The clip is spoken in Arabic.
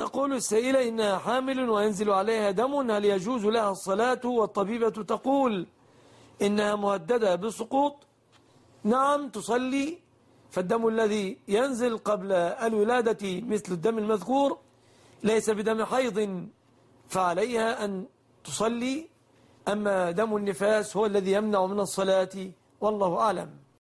تقول السائلة إنها حامل وينزل عليها دم هل يجوز لها الصلاة والطبيبة تقول إنها مهددة بالسقوط نعم تصلي فالدم الذي ينزل قبل الولادة مثل الدم المذكور ليس بدم حيض فعليها أن تصلي أما دم النفاس هو الذي يمنع من الصلاة والله أعلم